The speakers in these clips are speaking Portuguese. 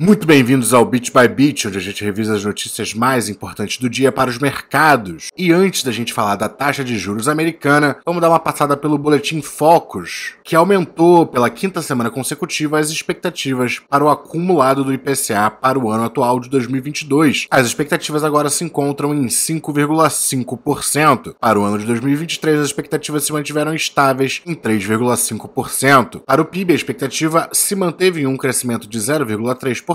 Muito bem-vindos ao Beat by Beat, onde a gente revisa as notícias mais importantes do dia para os mercados. E antes da gente falar da taxa de juros americana, vamos dar uma passada pelo boletim Focus, que aumentou pela quinta semana consecutiva as expectativas para o acumulado do IPCA para o ano atual de 2022. As expectativas agora se encontram em 5,5%. Para o ano de 2023, as expectativas se mantiveram estáveis em 3,5%. Para o PIB, a expectativa se manteve em um crescimento de 0,3%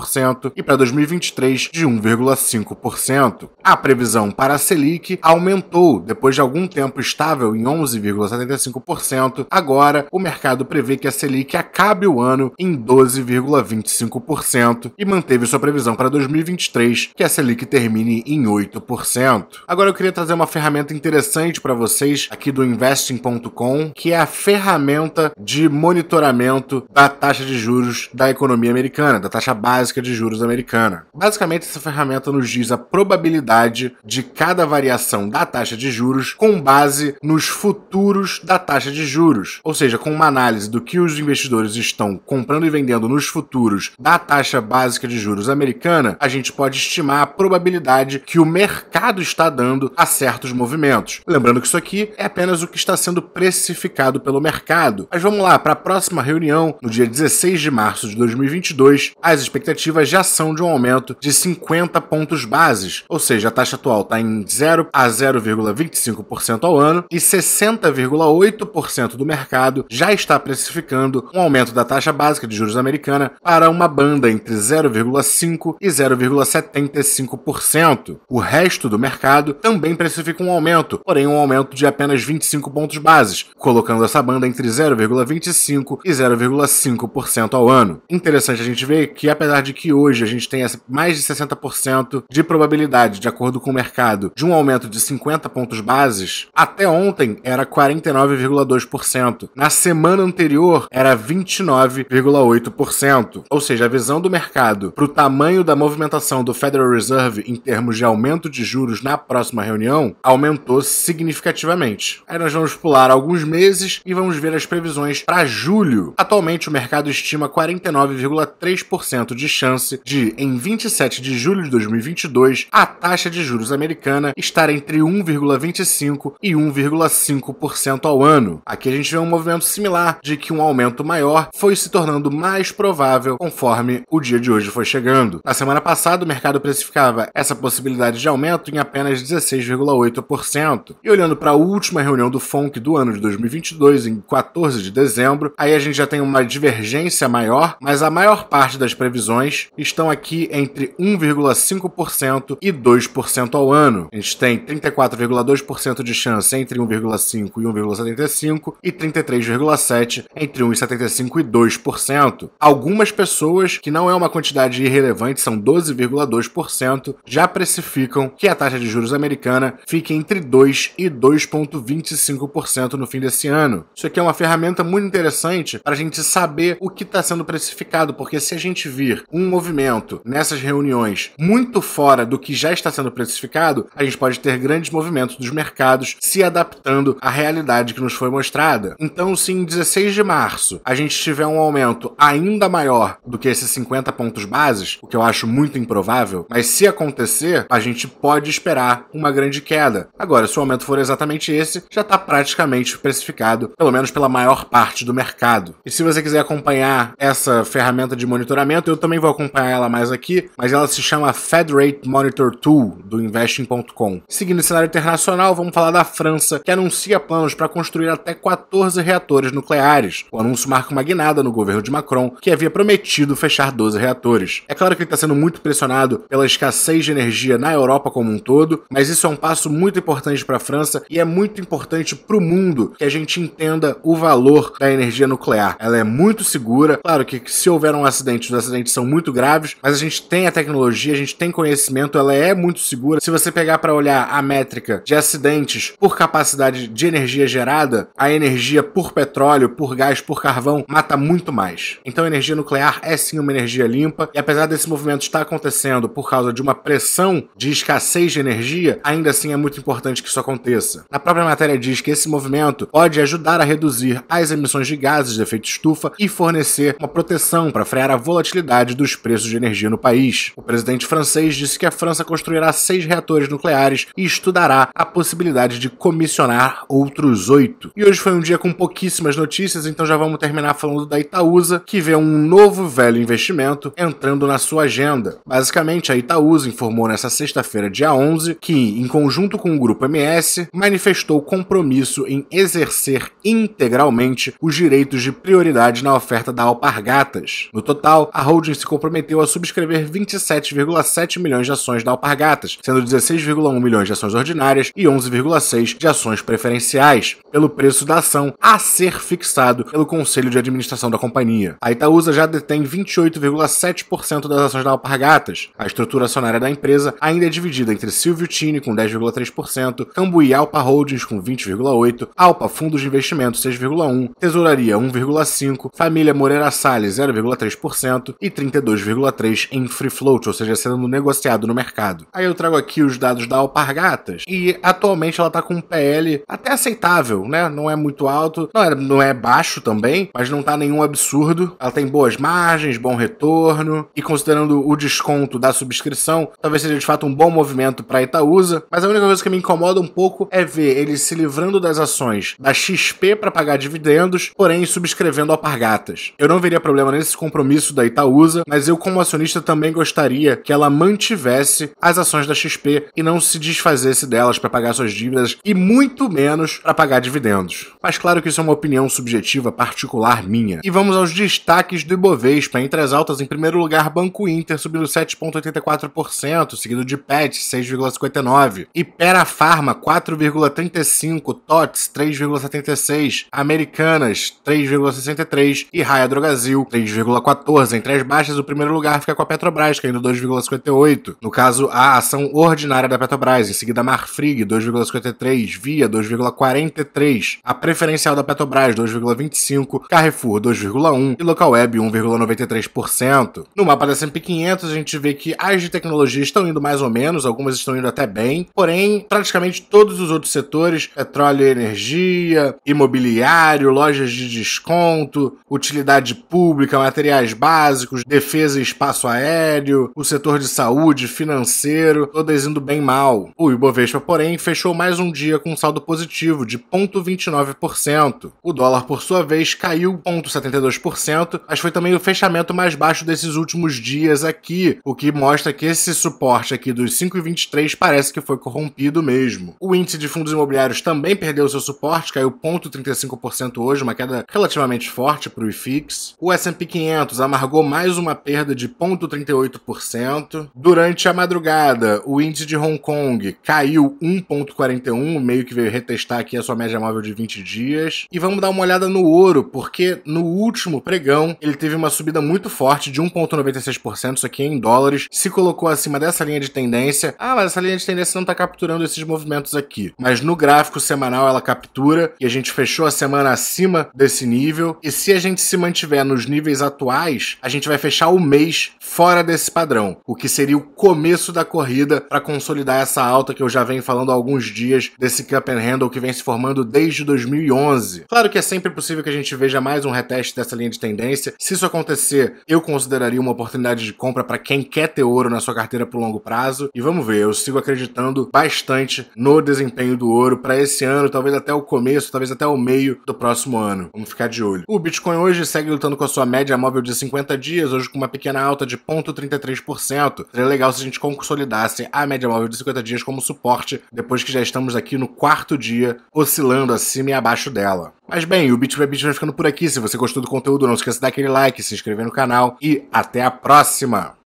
e para 2023 de 1,5%. A previsão para a Selic aumentou depois de algum tempo estável em 11,75%. Agora, o mercado prevê que a Selic acabe o ano em 12,25% e manteve sua previsão para 2023 que a Selic termine em 8%. Agora eu queria trazer uma ferramenta interessante para vocês aqui do investing.com, que é a ferramenta de monitoramento da taxa de juros da economia americana, da taxa básica básica de juros americana. Basicamente, essa ferramenta nos diz a probabilidade de cada variação da taxa de juros com base nos futuros da taxa de juros, ou seja, com uma análise do que os investidores estão comprando e vendendo nos futuros da taxa básica de juros americana, a gente pode estimar a probabilidade que o mercado está dando a certos movimentos. Lembrando que isso aqui é apenas o que está sendo precificado pelo mercado. Mas vamos lá, para a próxima reunião, no dia 16 de março de 2022, as expectativas expectativas já são de um aumento de 50 pontos bases, ou seja, a taxa atual está em 0 a 0,25% ao ano e 60,8% do mercado já está precificando um aumento da taxa básica de juros americana para uma banda entre 0,5 e 0,75%. O resto do mercado também precifica um aumento, porém um aumento de apenas 25 pontos bases, colocando essa banda entre 0,25 e 0,5% ao ano. Interessante a gente ver que apesar apesar de que hoje a gente tem mais de 60% de probabilidade, de acordo com o mercado, de um aumento de 50 pontos bases, até ontem era 49,2%. Na semana anterior era 29,8%. Ou seja, a visão do mercado para o tamanho da movimentação do Federal Reserve em termos de aumento de juros na próxima reunião aumentou significativamente. Aí nós vamos pular alguns meses e vamos ver as previsões para julho. Atualmente o mercado estima 49,3% de de chance de, em 27 de julho de 2022, a taxa de juros americana estar entre 1,25% e 1,5% ao ano. Aqui a gente vê um movimento similar de que um aumento maior foi se tornando mais provável conforme o dia de hoje foi chegando. Na semana passada, o mercado precificava essa possibilidade de aumento em apenas 16,8%. E olhando para a última reunião do FONC do ano de 2022, em 14 de dezembro, aí a gente já tem uma divergência maior, mas a maior parte das previsões estão aqui entre 1,5% e 2% ao ano. A gente tem 34,2% de chance entre 1,5% e 1,75% e 33,7% entre 1,75% e 2%. Algumas pessoas, que não é uma quantidade irrelevante, são 12,2%, já precificam que a taxa de juros americana fique entre 2% e 2,25% no fim desse ano. Isso aqui é uma ferramenta muito interessante para a gente saber o que está sendo precificado, porque se a gente vir um movimento nessas reuniões muito fora do que já está sendo precificado, a gente pode ter grandes movimentos dos mercados se adaptando à realidade que nos foi mostrada. Então, se em 16 de março a gente tiver um aumento ainda maior do que esses 50 pontos bases, o que eu acho muito improvável, mas se acontecer, a gente pode esperar uma grande queda. Agora, se o aumento for exatamente esse, já está praticamente precificado, pelo menos pela maior parte do mercado. E se você quiser acompanhar essa ferramenta de monitoramento, eu também também vou acompanhar ela mais aqui, mas ela se chama Fed Rate Monitor Tool, do Investing.com. Seguindo o cenário internacional, vamos falar da França, que anuncia planos para construir até 14 reatores nucleares. O anúncio marca uma guinada no governo de Macron, que havia prometido fechar 12 reatores. É claro que ele está sendo muito pressionado pela escassez de energia na Europa como um todo, mas isso é um passo muito importante para a França e é muito importante para o mundo que a gente entenda o valor da energia nuclear. Ela é muito segura, claro que se houver um acidente, os acidentes são são muito graves, mas a gente tem a tecnologia, a gente tem conhecimento, ela é muito segura. Se você pegar para olhar a métrica de acidentes por capacidade de energia gerada, a energia por petróleo, por gás, por carvão mata muito mais. Então a energia nuclear é sim uma energia limpa, e apesar desse movimento estar acontecendo por causa de uma pressão de escassez de energia, ainda assim é muito importante que isso aconteça. Na própria matéria diz que esse movimento pode ajudar a reduzir as emissões de gases de efeito estufa e fornecer uma proteção para frear a volatilidade dos preços de energia no país. O presidente francês disse que a França construirá seis reatores nucleares e estudará a possibilidade de comissionar outros oito. E hoje foi um dia com pouquíssimas notícias, então já vamos terminar falando da Itaúsa, que vê um novo velho investimento entrando na sua agenda. Basicamente, a Itaúsa informou nesta sexta-feira, dia 11, que, em conjunto com o Grupo MS, manifestou compromisso em exercer integralmente os direitos de prioridade na oferta da Alpargatas. No total, a holding se comprometeu a subscrever 27,7 milhões de ações da Alpargatas, sendo 16,1 milhões de ações ordinárias e 11,6 de ações preferenciais, pelo preço da ação a ser fixado pelo Conselho de Administração da companhia. A Itaúsa já detém 28,7% das ações da Alpargatas. A estrutura acionária da empresa ainda é dividida entre Silvio Tini com 10,3%, Cambuí Alpa Holdings com 20,8%, Alpa Fundos de Investimento 6,1%, Tesouraria 1,5%, Família Moreira Salles 0,3% e 30 32,3 em free float, ou seja, sendo negociado no mercado. Aí eu trago aqui os dados da Alpargatas e atualmente ela está com um PL até aceitável, né? Não é muito alto, não é, não é baixo também, mas não está nenhum absurdo. Ela tem boas margens, bom retorno e considerando o desconto da subscrição, talvez seja de fato um bom movimento para Itaúsa, mas a única coisa que me incomoda um pouco é ver eles se livrando das ações da XP para pagar dividendos, porém subscrevendo Alpargatas. Eu não veria problema nesse compromisso da Itaúsa mas eu, como acionista, também gostaria que ela mantivesse as ações da XP e não se desfazesse delas para pagar suas dívidas e muito menos para pagar dividendos. Mas claro que isso é uma opinião subjetiva particular minha. E vamos aos destaques do Ibovespa. Entre as altas, em primeiro lugar, Banco Inter subindo 7,84%, seguido de PET 6,59%, Ipera Pharma 4,35%, TOTS 3,76%, Americanas 3,63% e Raia Drogazil 3,14%. Entre as baixas, taxas, o primeiro lugar fica com a Petrobras, caindo é 2,58. No caso, a ação ordinária da Petrobras. Em seguida, a Marfrig, 2,53. Via, 2,43. A preferencial da Petrobras, 2,25. Carrefour, 2,1. E Localweb, 1,93%. No mapa da S&P 500, a gente vê que as de tecnologia estão indo mais ou menos, algumas estão indo até bem. Porém, praticamente todos os outros setores, petróleo e energia, imobiliário, lojas de desconto, utilidade pública, materiais básicos, defesa e espaço aéreo, o setor de saúde, financeiro, todas indo bem mal. O Ibovespa, porém, fechou mais um dia com um saldo positivo de 0,29%. O dólar, por sua vez, caiu 0,72%, mas foi também o fechamento mais baixo desses últimos dias aqui, o que mostra que esse suporte aqui dos 5,23 parece que foi corrompido mesmo. O índice de fundos imobiliários também perdeu seu suporte, caiu 0,35% hoje, uma queda relativamente forte para o IFIX. O S&P 500 amargou mais um uma perda de 0,38%. Durante a madrugada, o índice de Hong Kong caiu 1,41, meio que veio retestar aqui a sua média móvel de 20 dias. E vamos dar uma olhada no ouro, porque no último pregão ele teve uma subida muito forte de 1,96%, isso aqui é em dólares, se colocou acima dessa linha de tendência. Ah, mas essa linha de tendência não está capturando esses movimentos aqui. Mas no gráfico semanal ela captura e a gente fechou a semana acima desse nível. E se a gente se mantiver nos níveis atuais, a gente vai fechar fechar o mês fora desse padrão, o que seria o começo da corrida para consolidar essa alta que eu já venho falando há alguns dias desse cup and handle que vem se formando desde 2011. Claro que é sempre possível que a gente veja mais um reteste dessa linha de tendência. Se isso acontecer, eu consideraria uma oportunidade de compra para quem quer ter ouro na sua carteira por longo prazo. E vamos ver, eu sigo acreditando bastante no desempenho do ouro para esse ano, talvez até o começo, talvez até o meio do próximo ano. Vamos ficar de olho. O Bitcoin hoje segue lutando com a sua média móvel de 50 dias, hoje hoje com uma pequena alta de 0,33%. Seria legal se a gente consolidasse a média móvel de 50 dias como suporte, depois que já estamos aqui no quarto dia, oscilando acima e abaixo dela. Mas bem, o Bit by Bit vai ficando por aqui. Se você gostou do conteúdo, não esqueça de dar aquele like, se inscrever no canal e até a próxima!